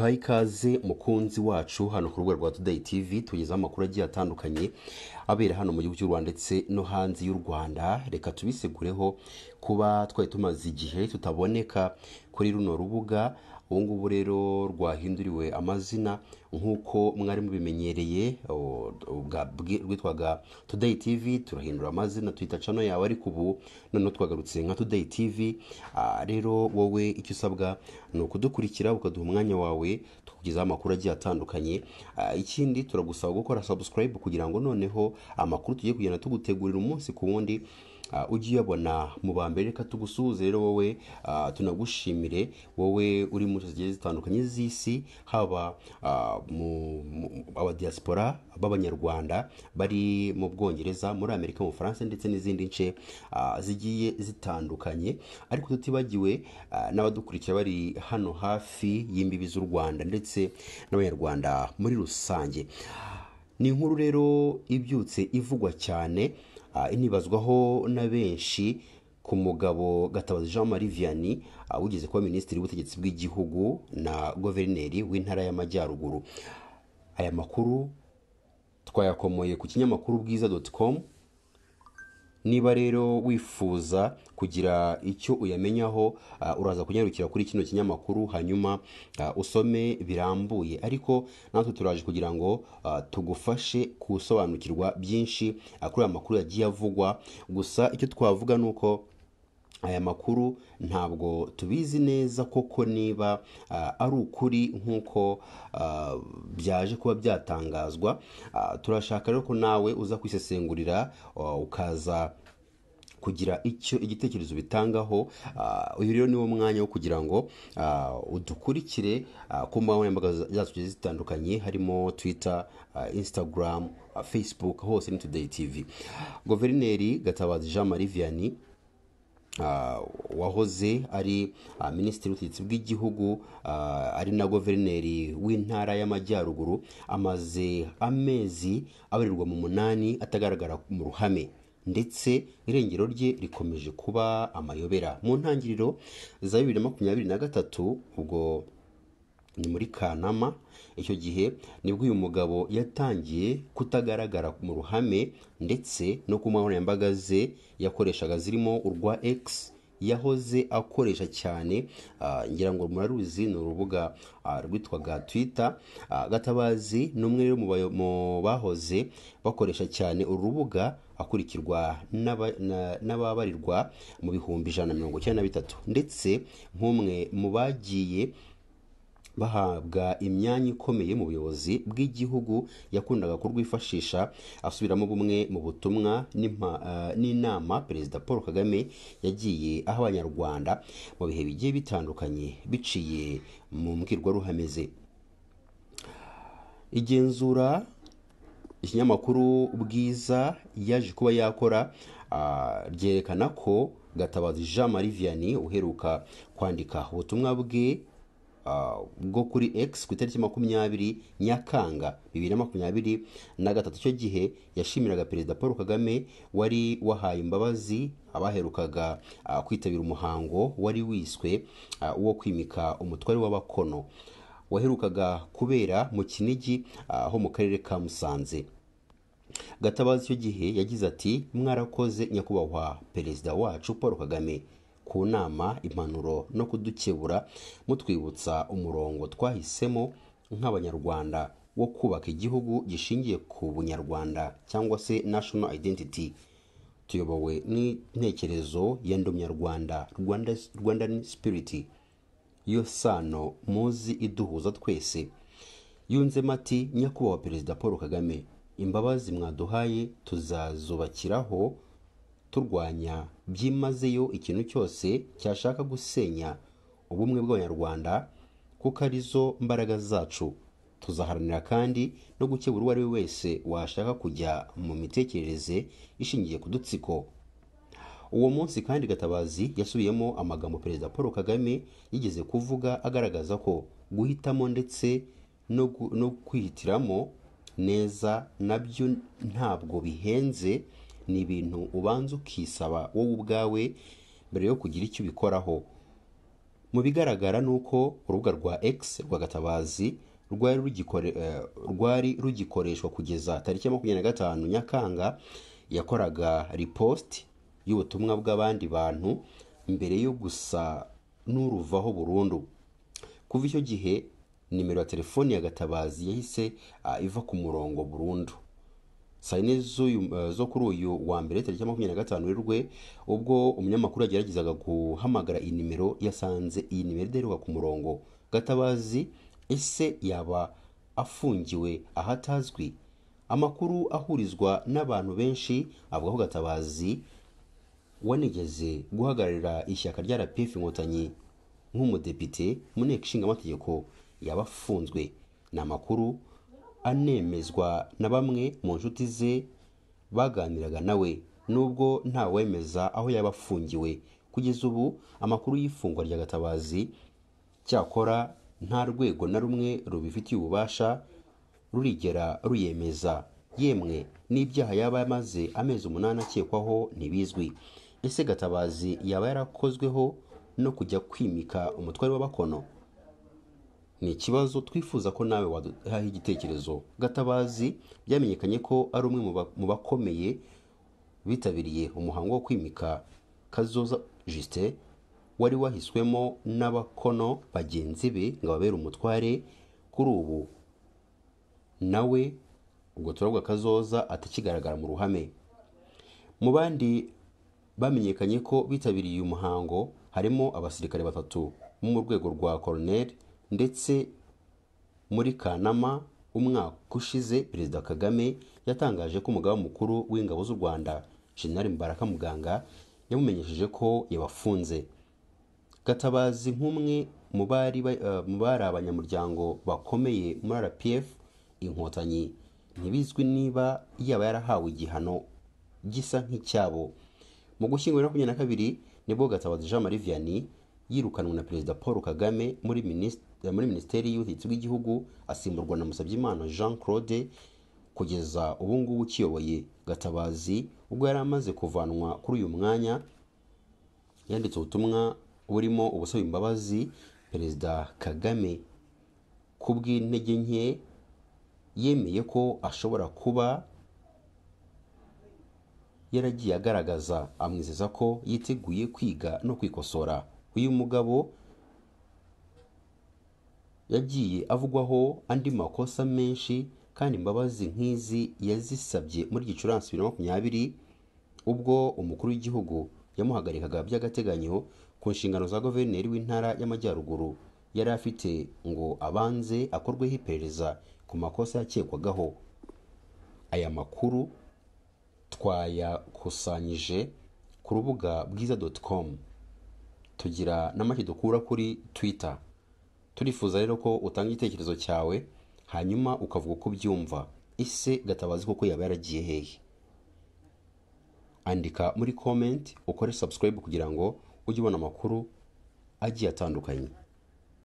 duhaye ikaze mukunzi wacu hano ku rubuga rwa tudeyi tivi tugezeho amakuru agiye atandukanye abera hano mu gihugu cy'u rwanda ndetse no hanze y'u rwanda reka tubisegureho kuba twari tumaze igihe tutaboneka kuri runo rubuga ubu rero rwahinduriwe amazina nk'uko mwari mubimenyereye rwitwaga today tv turahindura amazina twita cano yawe ariko ubu noneho twagarutse nka today tv rero wowe icyo usabwa ni ukudukurikira ukaduha umwanya wawe tukugezaho amakuru agiye atandukanye ikindi turagusaba gukora subscribe kugira ngo noneho amakuru tugiye kugenda tugutegurira umunsi ku wundi Ah, ujye uyabona mu ba mbere reka tugusuhuze rero wowe ah, tunagushimire wowe uri mu nce zigiye zitandukanye z'isi haba ah, mu abadiyasipora b'abanyarwanda bari mu bwongereza muri amerika mu bufaransa ndetse n'izindi nce zigiye zitandukanye ariko tutibagiwe n'abadukurikira bari hano hafi y'imbibi z'u rwanda ndetse n'abanyarwanda muri rusange ni inkuru rero ibyutse ivugwa cyane Ah, inibazwaho na benshi ku mugabo gatabazi jean marie vianney ah, wigeze kuba minisitiri w'ubutegetsi bw'igihugu na guverineri w'intara y'amajyaruguru aya makuru twayakomoye ku kinyamakuru bwiza doti komu niba rero wifuza kugira icyo uyamenyaho ah, uraza kunyarukira kuri kino kinyamakuru hanyuma ah, usome birambuye ariko natwe turaje kugira ngo ah, tugufashe gusobanukirwa byinshi kuri aya makuru yagiye avugwa gusa icyo twavuga ni uko aya makuru ntabwo tubizi neza koko niba ah, ari ukuri nk'uko ah, byaje kuba byatangazwa ah, turashaka rero ko nawe uza kwisesengurira ukaza kugira icyo igitekerezo bitangaho uyu rero niwo mwanya wo kugira ngo udukurikire ku mbuga nkoranyambaga zacu zitandukanye harimo twita instagram facebook hose ni tudeyi tivi guverineri gatabazi jean marie vianney Ah, wahoze ari ah, minisitiri w'ubutegetsi bw'igihugu ah, ari na guverineri w'intara y'amajyaruguru amaze amezi abarirwa mu munani atagaragara mu ruhame ndetse irengero rye rikomeje kuba amayobera mu ntangiriro za bibiri na makumyabiri na gatatu ubwo ni muri kanama icyo gihe nibwo uyu mugabo yatangiye kutagaragara mu ruhame ndetse no ku nkoranyambaga ze yakoreshaga zirimo urwa x yahoze akoresha cyane ah, ngira ngo muraruzi ni urubuga ah, rwitwaga twita ah, gatabazi ni umwe mu bahoze bakoresha cyane uru rubuga akurikirwa n'ababarirwa mu bihumbi ijana na mirongo icyenda na bitatu ndetse nk'umwe mu bagiye bahabwa imyanya ikomeye mu buyobozi bw'igihugu yakundaga kurwifashisha asubiramo bumwe mu butumwa eh, n'inama perezida paul kagame yagiye aho abanyarwanda mu bihe bigiye bitandukanye biciye mu mbwirwaruhame ze igenzura ikinyamakuru bwiza yaje kuba yakora ah, ryerekana ko gatabazi jean marie vianney uheruka kwandika ubutumwa bwe Uh, bwo kuri X ku itariki makumyabiri nyakanga bibiri na makumyabiri na gatatu icyo gihe yashimiraga perezida paul kagame wari wahaye imbabazi abaherukaga uh, kwitabira umuhango wari wiswe uh, wo kwimika umutware w'abakono waherukaga kubera mu kinigi ho mu karere ka musanze gatabazi icyo gihe yagize ati mwarakoze nyakubahwa perezida wacu paul kagame ku nama impanuro no kudukebura mutwibutsa umurongo twahisemo nk'abanyarwanda wo kubaka igihugu gishingiye ku bunyarwanda cyangwa se national identity tuyobowe n'intekerezo ya Rwanda umunyarwanda spirit iyo sano muzi iduhuza twese yunzemo ati nyakubahwa perezida paul kagame imbabazi mwaduhaye tuzazubakiraho turwanya byimazeyo ikintu cyose cyashaka gusenya ubumwe bw'abanyarwanda kuko arizo mbaraga zacu tuzaharanira kandi no gukebura uwo ari we wese washaka kujya mu mitekerereze ishingiye ku dutsiko uwo munsi kandi gatabazi yasubiyemo amagambo perezida paul kagame yigeze kuvuga agaragaza ko guhitamo ndetse no kwihitiramo neza nabyo ntabwo bihenze ni ibintu ubanza ukisaba wowe ubwawe mbere yo kugira icyo ubikoraho mu bigaragara ni uko urubuga rwa X rwagatabazi rwari eh, rugikoreshwa kugeza tariki ya makumyabiri na gatanu nyakanga yakoraga ripositi y'ubutumwa bw'abandi bantu mbere yo gusa n'uruvaho burundu kuva icyo gihe nimero ya telefoni ya gatabazi yahise ah, iva ku murongo burundu sayine eh, zo kuri uyu wa mbere tariki makumyabiri na gatanu werurwe ubwo umunyamakuru yageragezaga guhamagara iyi nimero yasanze iyi nimero idaheruka ku murongo gatabazi ese yaba afungiwe ahatazwi amakuru ahurizwa n'abantu benshi avuga ko gatabazi wanigeze guhagararira ishyaka rya rpf inkotanyi nk'umudepite mu nteko ishingamategeko yaba afunzwe ni amakuru anemezwa na bamwe mu nshuti ze baganiraga nawe nubwo ntawemeza aho yaba afungiwe kugeza ubu amakuru y'ifungwa rya gatabazi cyakora nta rwego na rumwe rubifitiye ububasha rurigera ruyemeza yemwe n'ibyaha yaba yamaze amezi umunani akekwaho ntibizwi ese gatabazi yaba yarakozweho no kujya kwimika umutware w'abakono ni ikibazo twifuza ko nawe waduhaho igitekerezo gatabazi byamenyekanye ko ari umwe mu bakomeye bitabiriye umuhango wo kwimika kazoza justin wari wahiswemo n'abakono bagenzi be ngo ababere umutware kuri ubu nawe ubwo turabwa kazoza atakigaragara mu ruhame mu bandi bamenyekanye ko bitabiriye uyu muhango harimo abasirikare batatu bo mu rwego rwa koroneri ndetse muri Kanama umwaka ushize Perezida Kagame yatangaje ko umugabo mukuru w'ingabo z'u Rwanda Gen. Mubaraka Muganga yamumenyesheje ko yabafunze. Gatabazi nk'umwe mu bari eh, abanyamuryango bakomeye muri RPF Inkotanyi ntibizwi niba yaba yarahawe igihano gisa nk'icyabo. Mu Gushyingo bibiri na na kabiri nibwo Gatabazi Jean Marie Vianney yirukanwa na perezida paul kagame muri minisiteri y'ubutegetsi bw'igihugu asimburwa na musabyimana jean claude kugeza ubu ngubu ukiyoboye gatabazi ubwo yari amaze kuvanwa kuri uyu mwanya yanditse ubutumwa burimo ubusaba imbabazi perezida kagame ku bw'intege nke yemeye ko ashobora kuba yaragiye agaragaza amwizeza ko yiteguye kwiga no kwikosora uyu mugabo yagiye avugwaho andi makosa menshi kandi imbabazi nk'izi yazisabye muri gicurasi bibiri na makumyabiri ubwo umukuru w'igihugu yamuhagarikaga by'agateganyo ku nshingano za guverineri w'intara y'amajyaruguru yari afite ngo abanze akorweho iperereza ku makosa yakekwagaho aya makuru twayakusanyije ku rubuga bwiza doti komu tugira n'amashyi dukura kuri twitter turifuza rero ko utanga igitekerezo cyawe hanyuma ukavuga uko ubyumva ise gatabazi kuko yaba yaragiye hehe andika muri comment ukore subscribe kugira ngo ujye ubona amakuru agiye atandukanye